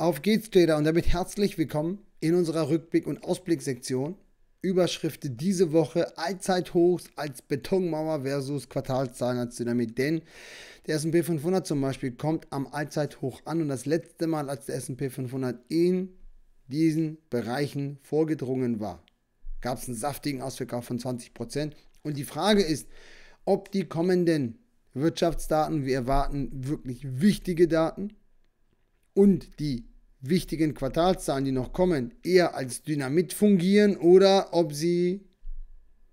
Auf geht's, Jada, und damit herzlich willkommen in unserer Rückblick- und Ausblicksektion. Überschriften diese Woche: Allzeithochs als Betonmauer versus Quartalszahlen als Dynamit. Denn der SP 500 zum Beispiel kommt am Allzeithoch an und das letzte Mal, als der SP 500 in diesen Bereichen vorgedrungen war, gab es einen saftigen Ausverkauf von 20%. Und die Frage ist, ob die kommenden Wirtschaftsdaten, wir erwarten wirklich wichtige Daten, und die wichtigen Quartalszahlen, die noch kommen, eher als Dynamit fungieren oder ob sie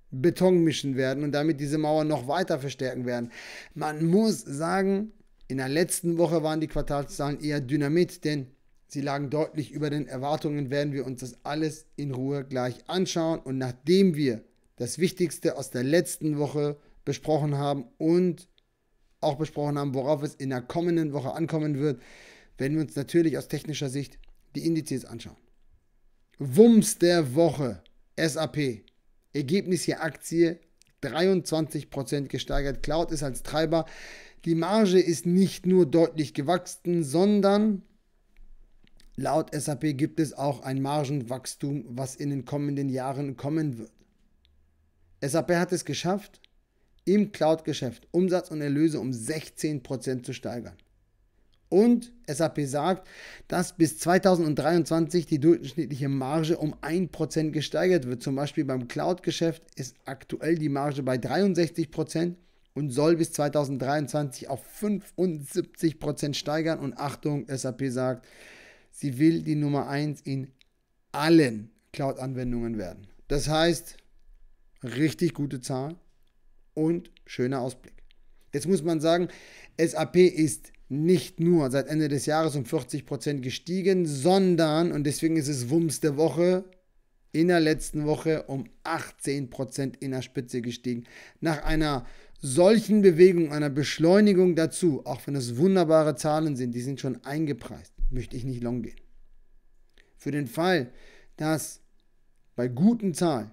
Beton mischen werden und damit diese Mauer noch weiter verstärken werden. Man muss sagen, in der letzten Woche waren die Quartalszahlen eher Dynamit, denn sie lagen deutlich über den Erwartungen. Werden wir uns das alles in Ruhe gleich anschauen und nachdem wir das Wichtigste aus der letzten Woche besprochen haben und auch besprochen haben, worauf es in der kommenden Woche ankommen wird, wenn wir uns natürlich aus technischer Sicht die Indizes anschauen. Wumms der Woche, SAP, Ergebnis hier Aktie 23% gesteigert, Cloud ist als Treiber. Die Marge ist nicht nur deutlich gewachsen, sondern laut SAP gibt es auch ein Margenwachstum, was in den kommenden Jahren kommen wird. SAP hat es geschafft, im Cloud-Geschäft Umsatz und Erlöse um 16% zu steigern. Und SAP sagt, dass bis 2023 die durchschnittliche Marge um 1% gesteigert wird. Zum Beispiel beim Cloud-Geschäft ist aktuell die Marge bei 63% und soll bis 2023 auf 75% steigern. Und Achtung, SAP sagt, sie will die Nummer 1 in allen Cloud-Anwendungen werden. Das heißt, richtig gute Zahl und schöner Ausblick. Jetzt muss man sagen, SAP ist nicht nur seit Ende des Jahres um 40% gestiegen, sondern, und deswegen ist es Wumms der Woche, in der letzten Woche um 18% in der Spitze gestiegen. Nach einer solchen Bewegung, einer Beschleunigung dazu, auch wenn es wunderbare Zahlen sind, die sind schon eingepreist, möchte ich nicht long gehen. Für den Fall, dass bei guten Zahlen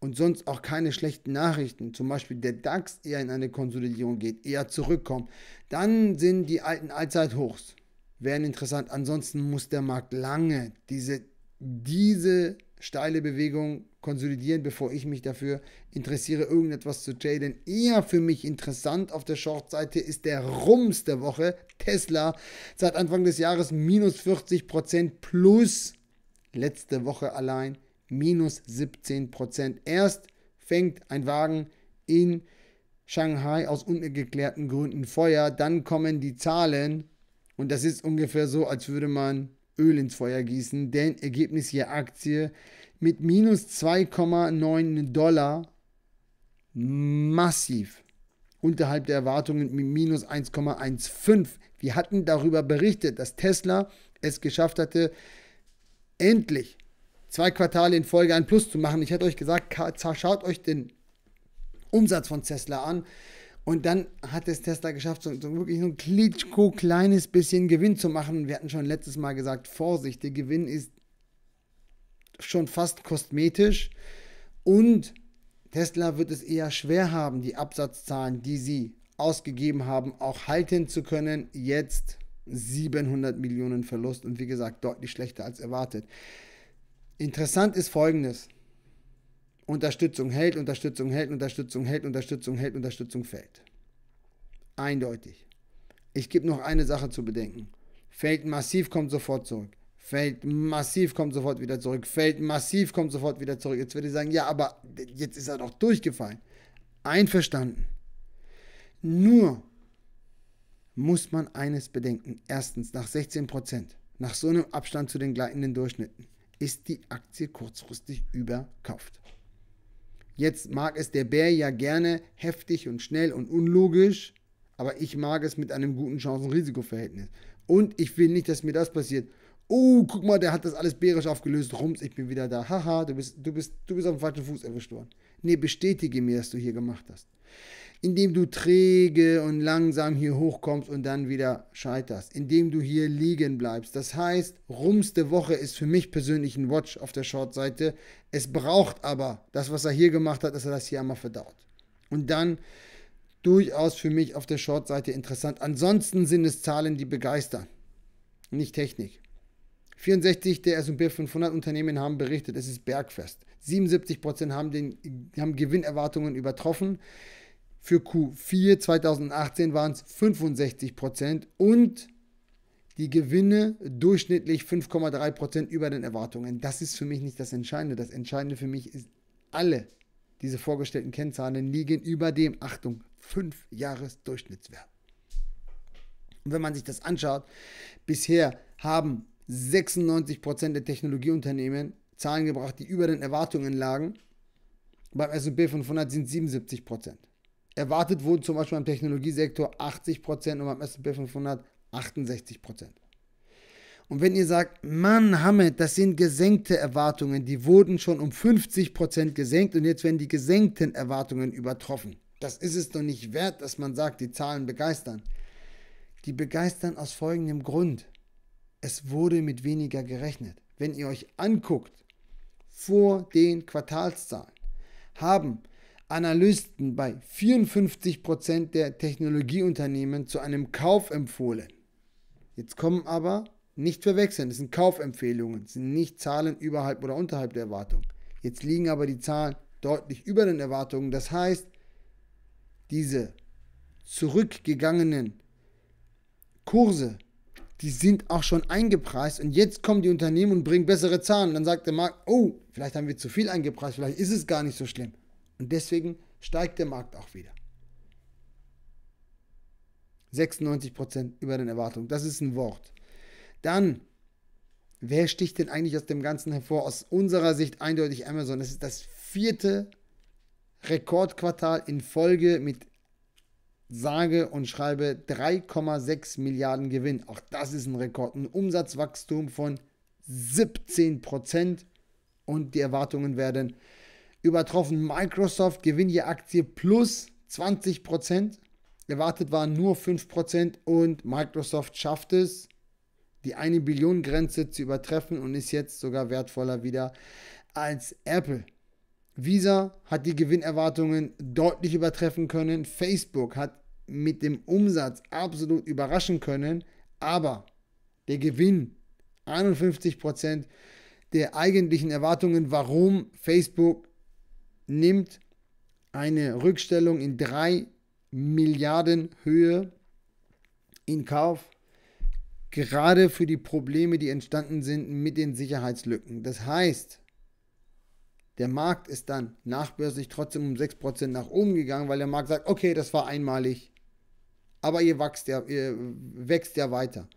und sonst auch keine schlechten Nachrichten, zum Beispiel der DAX eher in eine Konsolidierung geht, eher zurückkommt, dann sind die alten Allzeithochs wären interessant. Ansonsten muss der Markt lange diese, diese steile Bewegung konsolidieren, bevor ich mich dafür interessiere, irgendetwas zu traden. Eher für mich interessant auf der Short-Seite ist der Rums der Woche. Tesla seit Anfang des Jahres minus 40% plus letzte Woche allein minus 17 Prozent. Erst fängt ein Wagen in Shanghai aus ungeklärten Gründen Feuer, dann kommen die Zahlen und das ist ungefähr so, als würde man Öl ins Feuer gießen, denn Ergebnis hier Aktie mit minus 2,9 Dollar massiv unterhalb der Erwartungen mit minus 1,15. Wir hatten darüber berichtet, dass Tesla es geschafft hatte, endlich zwei Quartale in Folge ein Plus zu machen. Ich hatte euch gesagt, schaut euch den Umsatz von Tesla an. Und dann hat es Tesla geschafft, so, so wirklich so ein klitschko kleines bisschen Gewinn zu machen. Wir hatten schon letztes Mal gesagt, Vorsicht, der Gewinn ist schon fast kosmetisch. Und Tesla wird es eher schwer haben, die Absatzzahlen, die sie ausgegeben haben, auch halten zu können. Jetzt 700 Millionen Verlust und wie gesagt deutlich schlechter als erwartet. Interessant ist folgendes. Unterstützung hält, Unterstützung hält, Unterstützung hält, Unterstützung hält, Unterstützung fällt. Eindeutig. Ich gebe noch eine Sache zu bedenken. Fällt massiv, kommt sofort zurück. Fällt massiv, kommt sofort wieder zurück. Fällt massiv, kommt sofort wieder zurück. Jetzt würde ich sagen, ja, aber jetzt ist er doch durchgefallen. Einverstanden. Nur muss man eines bedenken. Erstens, nach 16 Prozent, nach so einem Abstand zu den gleitenden Durchschnitten, ist die Aktie kurzfristig überkauft. Jetzt mag es der Bär ja gerne heftig und schnell und unlogisch, aber ich mag es mit einem guten Chancen-Risikoverhältnis. Und ich will nicht, dass mir das passiert. Oh, guck mal, der hat das alles bärisch aufgelöst. Rums, ich bin wieder da. Haha, du bist, du bist, du bist auf dem falschen Fuß erwischt worden. Nee, bestätige mir, dass du hier gemacht hast indem du träge und langsam hier hochkommst und dann wieder scheiterst, indem du hier liegen bleibst. Das heißt, rumste Woche ist für mich persönlich ein Watch auf der Short-Seite. Es braucht aber das, was er hier gemacht hat, dass er das hier einmal verdaut. Und dann durchaus für mich auf der Short-Seite interessant. Ansonsten sind es Zahlen, die begeistern, nicht Technik. 64 der S&P 500 Unternehmen haben berichtet, es ist bergfest. 77% haben, den, haben Gewinnerwartungen übertroffen. Für Q4 2018 waren es 65 und die Gewinne durchschnittlich 5,3 über den Erwartungen. Das ist für mich nicht das Entscheidende. Das Entscheidende für mich ist, alle diese vorgestellten Kennzahlen liegen über dem, Achtung, 5 Jahres Durchschnittswert. Und wenn man sich das anschaut, bisher haben 96 der Technologieunternehmen Zahlen gebracht, die über den Erwartungen lagen. Beim S&P 500 sind 77 Erwartet wurden zum Beispiel im Technologiesektor 80% und beim S&P 500 68%. Und wenn ihr sagt, Mann, Hamid, das sind gesenkte Erwartungen, die wurden schon um 50% gesenkt und jetzt werden die gesenkten Erwartungen übertroffen. Das ist es doch nicht wert, dass man sagt, die Zahlen begeistern. Die begeistern aus folgendem Grund. Es wurde mit weniger gerechnet. Wenn ihr euch anguckt, vor den Quartalszahlen haben Analysten bei 54% der Technologieunternehmen zu einem Kauf empfohlen. Jetzt kommen aber, nicht verwechseln, das sind Kaufempfehlungen, das sind nicht Zahlen überhalb oder unterhalb der Erwartung. Jetzt liegen aber die Zahlen deutlich über den Erwartungen. Das heißt, diese zurückgegangenen Kurse, die sind auch schon eingepreist und jetzt kommen die Unternehmen und bringen bessere Zahlen. Dann sagt der Markt, oh, vielleicht haben wir zu viel eingepreist, vielleicht ist es gar nicht so schlimm. Und deswegen steigt der Markt auch wieder. 96% über den Erwartungen. Das ist ein Wort. Dann, wer sticht denn eigentlich aus dem Ganzen hervor? Aus unserer Sicht eindeutig Amazon. Das ist das vierte Rekordquartal in Folge mit sage und schreibe 3,6 Milliarden Gewinn. Auch das ist ein Rekord. Ein Umsatzwachstum von 17 und die Erwartungen werden übertroffen. Microsoft Gewinn je Aktie plus 20 Prozent. Erwartet waren nur 5 Prozent und Microsoft schafft es, die 1 Billion Grenze zu übertreffen und ist jetzt sogar wertvoller wieder als Apple. Visa hat die Gewinnerwartungen deutlich übertreffen können. Facebook hat mit dem Umsatz absolut überraschen können, aber der Gewinn 51 Prozent der eigentlichen Erwartungen, warum Facebook nimmt eine Rückstellung in 3 Milliarden Höhe in Kauf, gerade für die Probleme, die entstanden sind mit den Sicherheitslücken. Das heißt, der Markt ist dann nachbörslich trotzdem um 6% nach oben gegangen, weil der Markt sagt, okay, das war einmalig, aber ihr wächst ja, ihr wächst ja weiter.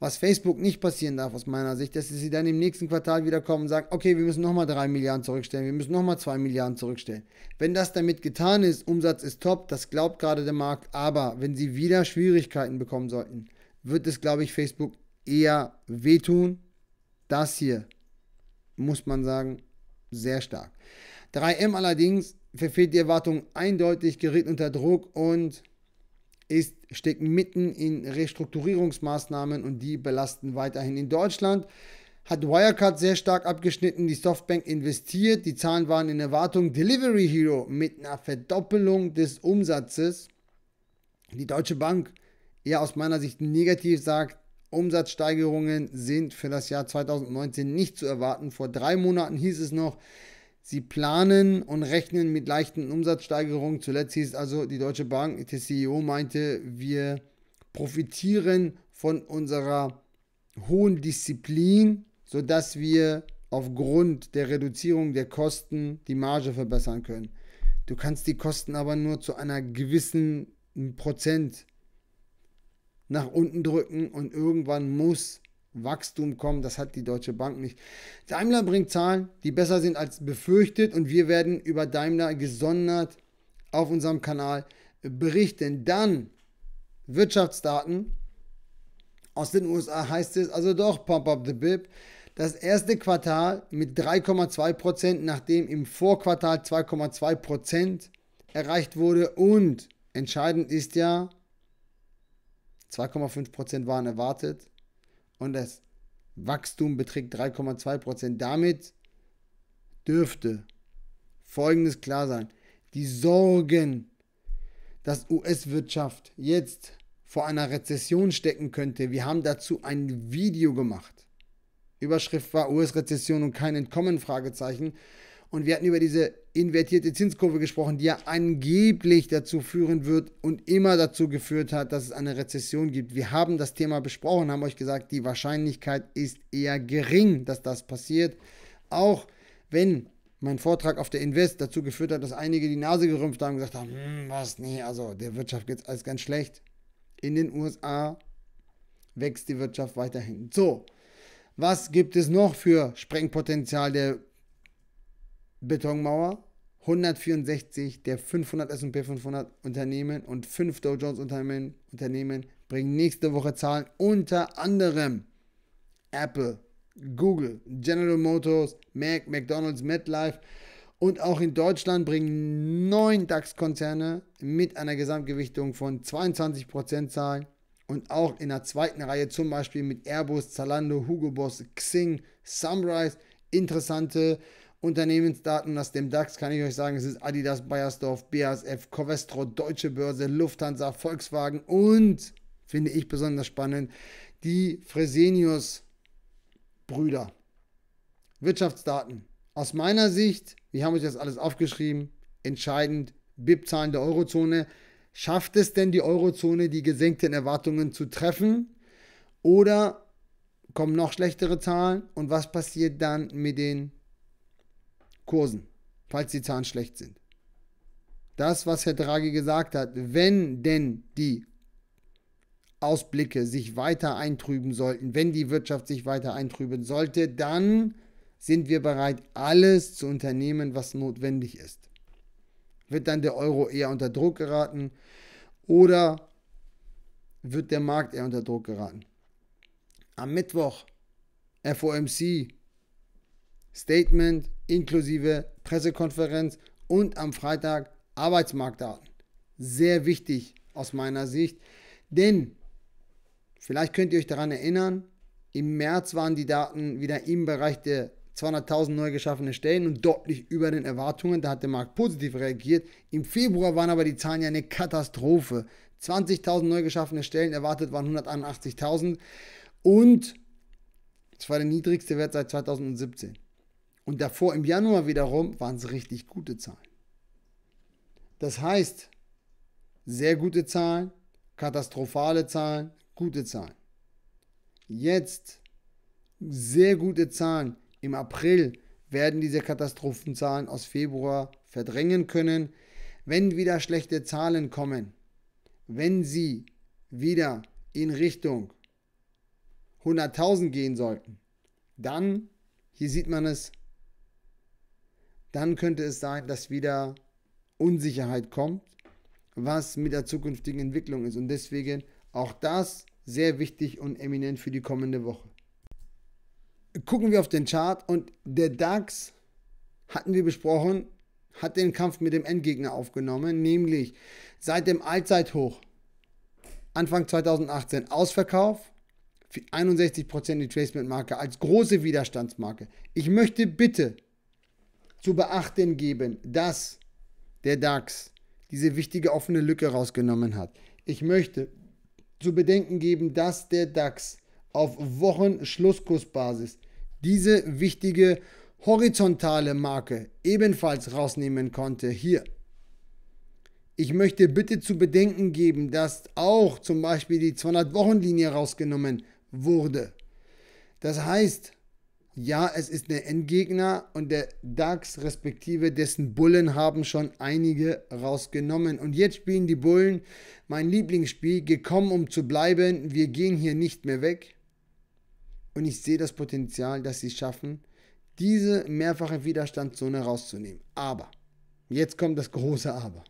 Was Facebook nicht passieren darf aus meiner Sicht, dass sie dann im nächsten Quartal wieder kommen und sagen, okay, wir müssen nochmal 3 Milliarden zurückstellen, wir müssen nochmal 2 Milliarden zurückstellen. Wenn das damit getan ist, Umsatz ist top, das glaubt gerade der Markt, aber wenn sie wieder Schwierigkeiten bekommen sollten, wird es, glaube ich, Facebook eher wehtun. Das hier, muss man sagen, sehr stark. 3M allerdings verfehlt die Erwartung eindeutig, gerät unter Druck und ist, steckt mitten in Restrukturierungsmaßnahmen und die belasten weiterhin in Deutschland. Hat Wirecard sehr stark abgeschnitten, die Softbank investiert, die Zahlen waren in Erwartung. Delivery Hero mit einer Verdoppelung des Umsatzes. Die Deutsche Bank eher aus meiner Sicht negativ sagt, Umsatzsteigerungen sind für das Jahr 2019 nicht zu erwarten. Vor drei Monaten hieß es noch, Sie planen und rechnen mit leichten Umsatzsteigerungen. Zuletzt hieß also die Deutsche Bank, der CEO meinte, wir profitieren von unserer hohen Disziplin, sodass wir aufgrund der Reduzierung der Kosten die Marge verbessern können. Du kannst die Kosten aber nur zu einer gewissen Prozent nach unten drücken und irgendwann muss Wachstum kommen. Das hat die Deutsche Bank nicht. Daimler bringt Zahlen, die besser sind als befürchtet und wir werden über Daimler gesondert auf unserem Kanal berichten. Dann Wirtschaftsdaten aus den USA heißt es also doch Pump Up the Bib. Das erste Quartal mit 3,2 Prozent, nachdem im Vorquartal 2,2 Prozent erreicht wurde. Und entscheidend ist ja, 2,5 Prozent waren erwartet, und das Wachstum beträgt 3,2 Damit dürfte Folgendes klar sein. Die Sorgen, dass US-Wirtschaft jetzt vor einer Rezession stecken könnte. Wir haben dazu ein Video gemacht. Überschrift war US-Rezession und kein Entkommen? Fragezeichen. Und wir hatten über diese invertierte Zinskurve gesprochen, die ja angeblich dazu führen wird und immer dazu geführt hat, dass es eine Rezession gibt. Wir haben das Thema besprochen, haben euch gesagt, die Wahrscheinlichkeit ist eher gering, dass das passiert. Auch wenn mein Vortrag auf der Invest dazu geführt hat, dass einige die Nase gerümpft haben und gesagt haben, hm, was, nee, also der Wirtschaft geht es alles ganz schlecht. In den USA wächst die Wirtschaft weiterhin. So, was gibt es noch für Sprengpotenzial der Betonmauer? 164 der 500 S&P 500 Unternehmen und 5 Dow Jones Unternehmen, Unternehmen bringen nächste Woche Zahlen, unter anderem Apple, Google, General Motors, Mac, McDonald's, MetLife und auch in Deutschland bringen neun DAX-Konzerne mit einer Gesamtgewichtung von 22% Zahlen und auch in der zweiten Reihe zum Beispiel mit Airbus, Zalando, Hugo Boss, Xing, Sunrise interessante Unternehmensdaten aus dem DAX kann ich euch sagen, es ist Adidas, Bayersdorf, BASF, Covestro, Deutsche Börse, Lufthansa, Volkswagen und, finde ich besonders spannend, die Fresenius Brüder. Wirtschaftsdaten. Aus meiner Sicht, wir haben euch das alles aufgeschrieben, entscheidend, BIP-Zahlen der Eurozone. Schafft es denn die Eurozone, die gesenkten Erwartungen zu treffen? Oder kommen noch schlechtere Zahlen? Und was passiert dann mit den Kursen, falls die Zahlen schlecht sind. Das, was Herr Draghi gesagt hat, wenn denn die Ausblicke sich weiter eintrüben sollten, wenn die Wirtschaft sich weiter eintrüben sollte, dann sind wir bereit, alles zu unternehmen, was notwendig ist. Wird dann der Euro eher unter Druck geraten oder wird der Markt eher unter Druck geraten? Am Mittwoch FOMC Statement inklusive Pressekonferenz und am Freitag Arbeitsmarktdaten. Sehr wichtig aus meiner Sicht, denn vielleicht könnt ihr euch daran erinnern, im März waren die Daten wieder im Bereich der 200.000 neu geschaffene Stellen und deutlich über den Erwartungen. Da hat der Markt positiv reagiert. Im Februar waren aber die Zahlen ja eine Katastrophe. 20.000 neu geschaffene Stellen erwartet waren 181.000 und es war der niedrigste Wert seit 2017. Und davor im Januar wiederum waren es richtig gute Zahlen. Das heißt, sehr gute Zahlen, katastrophale Zahlen, gute Zahlen. Jetzt sehr gute Zahlen. Im April werden diese Katastrophenzahlen aus Februar verdrängen können. Wenn wieder schlechte Zahlen kommen, wenn sie wieder in Richtung 100.000 gehen sollten, dann, hier sieht man es, dann könnte es sein, dass wieder Unsicherheit kommt, was mit der zukünftigen Entwicklung ist. Und deswegen auch das sehr wichtig und eminent für die kommende Woche. Gucken wir auf den Chart und der DAX hatten wir besprochen, hat den Kampf mit dem Endgegner aufgenommen, nämlich seit dem Allzeithoch Anfang 2018 Ausverkauf, 61% die Tracement-Marke als große Widerstandsmarke. Ich möchte bitte zu beachten geben, dass der DAX diese wichtige offene Lücke rausgenommen hat. Ich möchte zu bedenken geben, dass der DAX auf Wochenschlusskursbasis diese wichtige horizontale Marke ebenfalls rausnehmen konnte hier. Ich möchte bitte zu bedenken geben, dass auch zum Beispiel die 200-Wochen-Linie rausgenommen wurde. Das heißt, ja, es ist der Endgegner und der DAX respektive dessen Bullen haben schon einige rausgenommen. Und jetzt spielen die Bullen mein Lieblingsspiel, gekommen um zu bleiben, wir gehen hier nicht mehr weg. Und ich sehe das Potenzial, dass sie schaffen, diese mehrfache Widerstandszone rauszunehmen. Aber, jetzt kommt das große Aber.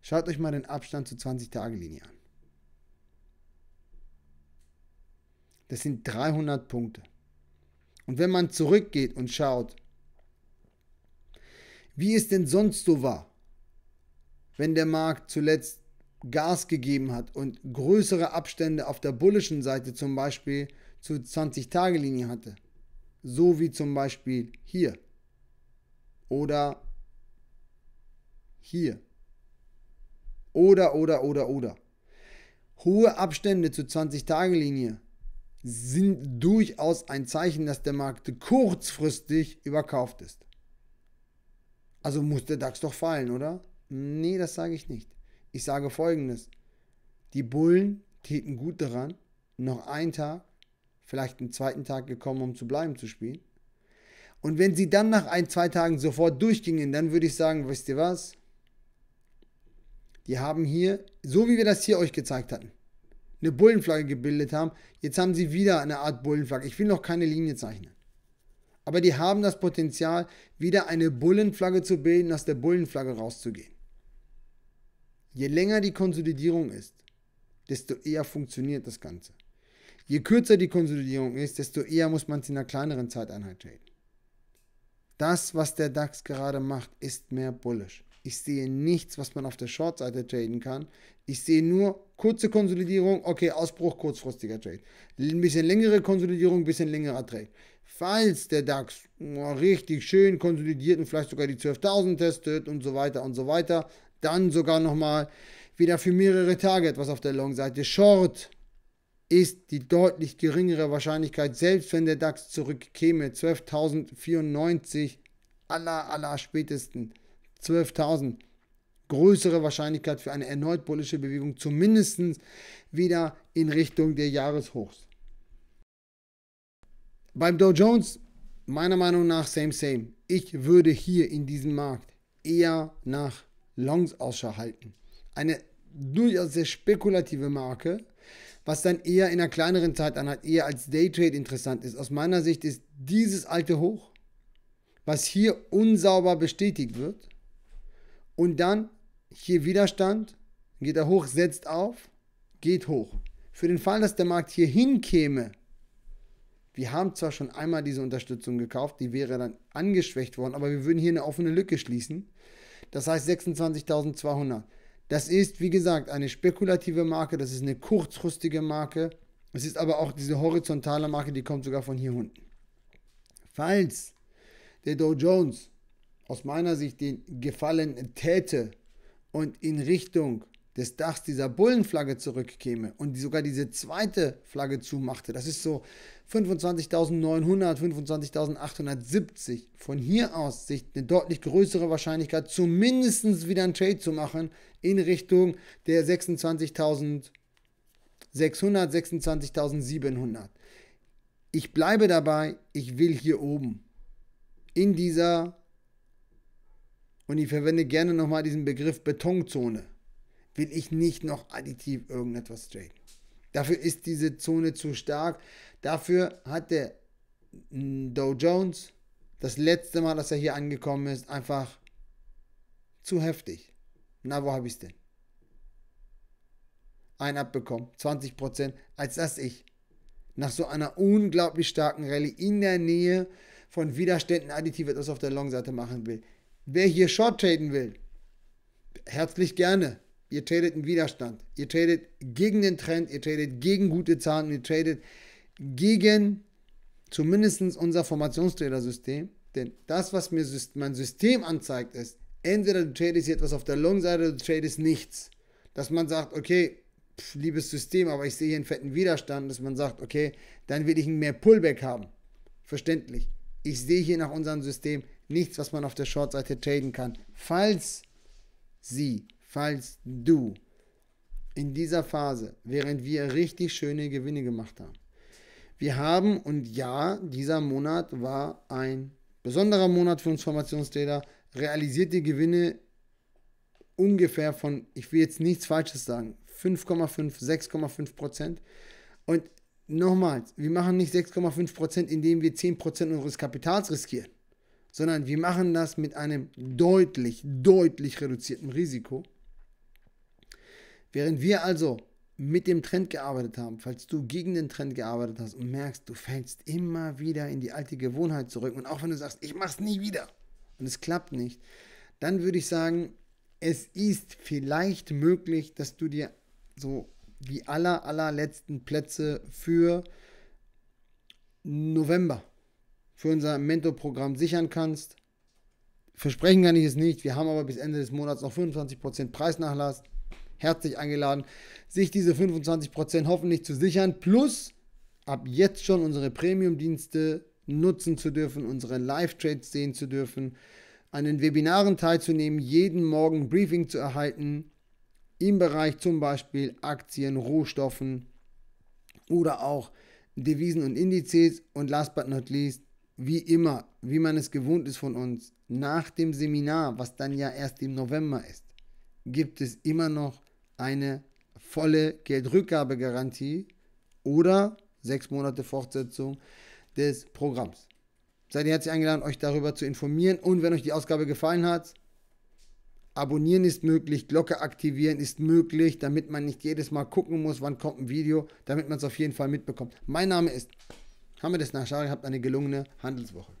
Schaut euch mal den Abstand zur 20-Tage-Linie an. Das sind 300 Punkte. Und wenn man zurückgeht und schaut, wie es denn sonst so war, wenn der Markt zuletzt Gas gegeben hat und größere Abstände auf der bullischen Seite zum Beispiel zu 20-Tage-Linie hatte, so wie zum Beispiel hier oder hier oder oder oder oder hohe Abstände zu 20-Tage-Linie sind durchaus ein Zeichen, dass der Markt kurzfristig überkauft ist. Also muss der DAX doch fallen, oder? Nee, das sage ich nicht. Ich sage folgendes. Die Bullen täten gut daran, noch einen Tag, vielleicht einen zweiten Tag gekommen, um zu bleiben zu spielen. Und wenn sie dann nach ein, zwei Tagen sofort durchgingen, dann würde ich sagen, wisst ihr was? Die haben hier, so wie wir das hier euch gezeigt hatten, eine Bullenflagge gebildet haben. Jetzt haben sie wieder eine Art Bullenflagge. Ich will noch keine Linie zeichnen. Aber die haben das Potenzial, wieder eine Bullenflagge zu bilden, aus der Bullenflagge rauszugehen. Je länger die Konsolidierung ist, desto eher funktioniert das Ganze. Je kürzer die Konsolidierung ist, desto eher muss man es in einer kleineren Zeiteinheit traden. Das, was der DAX gerade macht, ist mehr bullisch. Ich sehe nichts, was man auf der Short-Seite traden kann. Ich sehe nur kurze Konsolidierung, okay, Ausbruch, kurzfristiger Trade. Ein bisschen längere Konsolidierung, ein bisschen längerer Trade. Falls der DAX oh, richtig schön konsolidiert und vielleicht sogar die 12.000 testet und so weiter und so weiter, dann sogar nochmal wieder für mehrere Tage etwas auf der Long-Seite. Short ist die deutlich geringere Wahrscheinlichkeit, selbst wenn der DAX zurückkäme, 12.094 aller, aller spätesten. 12.000 größere Wahrscheinlichkeit für eine erneut bullische Bewegung, zumindest wieder in Richtung der Jahreshochs. Beim Dow Jones, meiner Meinung nach, same, same. Ich würde hier in diesem Markt eher nach Longs Ausschau halten. Eine durchaus sehr spekulative Marke, was dann eher in einer kleineren Zeiteinheit eher als Daytrade interessant ist. Aus meiner Sicht ist dieses alte Hoch, was hier unsauber bestätigt wird, und dann hier Widerstand, geht er hoch, setzt auf, geht hoch. Für den Fall, dass der Markt hier hinkäme, wir haben zwar schon einmal diese Unterstützung gekauft, die wäre dann angeschwächt worden, aber wir würden hier eine offene Lücke schließen. Das heißt 26.200. Das ist, wie gesagt, eine spekulative Marke, das ist eine kurzfristige Marke. Es ist aber auch diese horizontale Marke, die kommt sogar von hier unten. Falls der Dow Jones aus meiner Sicht den Gefallen täte und in Richtung des Dachs dieser Bullenflagge zurückkäme und sogar diese zweite Flagge zumachte, das ist so 25.900, 25.870, von hier aus sich eine deutlich größere Wahrscheinlichkeit, zumindest wieder einen Trade zu machen in Richtung der 26.600, 26.700. Ich bleibe dabei, ich will hier oben in dieser und ich verwende gerne nochmal diesen Begriff Betonzone, will ich nicht noch additiv irgendetwas traden. Dafür ist diese Zone zu stark. Dafür hat der Dow Jones das letzte Mal, dass er hier angekommen ist, einfach zu heftig. Na, wo habe ich es denn? Ein abbekommen, 20%, Prozent, als dass ich nach so einer unglaublich starken Rallye in der Nähe von Widerständen additiv etwas auf der Long-Seite machen will. Wer hier Short traden will, herzlich gerne. Ihr tradet im Widerstand. Ihr tradet gegen den Trend, ihr tradet gegen gute Zahlen, ihr tradet gegen zumindest unser Formationstrader-System. Denn das, was mir mein System anzeigt, ist, entweder du tradest hier etwas auf der Long-Seite oder du tradest nichts. Dass man sagt, okay, pf, liebes System, aber ich sehe hier einen fetten Widerstand, dass man sagt, okay, dann will ich mehr Pullback haben. Verständlich. Ich sehe hier nach unserem System nichts, was man auf der Short-Seite traden kann. Falls Sie, falls du in dieser Phase, während wir richtig schöne Gewinne gemacht haben, wir haben und ja, dieser Monat war ein besonderer Monat für uns Formationstrader, realisierte Gewinne ungefähr von, ich will jetzt nichts Falsches sagen, 5,5, 6,5 Prozent. Und nochmals, wir machen nicht 6,5%, indem wir 10% unseres Kapitals riskieren, sondern wir machen das mit einem deutlich, deutlich reduzierten Risiko. Während wir also mit dem Trend gearbeitet haben, falls du gegen den Trend gearbeitet hast und merkst, du fällst immer wieder in die alte Gewohnheit zurück und auch wenn du sagst, ich mach's nie wieder und es klappt nicht, dann würde ich sagen, es ist vielleicht möglich, dass du dir so die aller, allerletzten Plätze für November, für unser Mentor-Programm sichern kannst. Versprechen kann ich es nicht. Wir haben aber bis Ende des Monats noch 25% Preisnachlass. Herzlich eingeladen, sich diese 25% hoffentlich zu sichern, plus ab jetzt schon unsere Premium-Dienste nutzen zu dürfen, unsere Live-Trades sehen zu dürfen, an den Webinaren teilzunehmen, jeden Morgen Briefing zu erhalten, im Bereich zum Beispiel Aktien, Rohstoffen oder auch Devisen und Indizes. Und last but not least, wie immer, wie man es gewohnt ist von uns, nach dem Seminar, was dann ja erst im November ist, gibt es immer noch eine volle Geldrückgabegarantie oder sechs Monate Fortsetzung des Programms. Seid ihr herzlich eingeladen, euch darüber zu informieren. Und wenn euch die Ausgabe gefallen hat, Abonnieren ist möglich, Glocke aktivieren ist möglich, damit man nicht jedes Mal gucken muss, wann kommt ein Video, damit man es auf jeden Fall mitbekommt. Mein Name ist Hamid Nachschari, habt eine gelungene Handelswoche.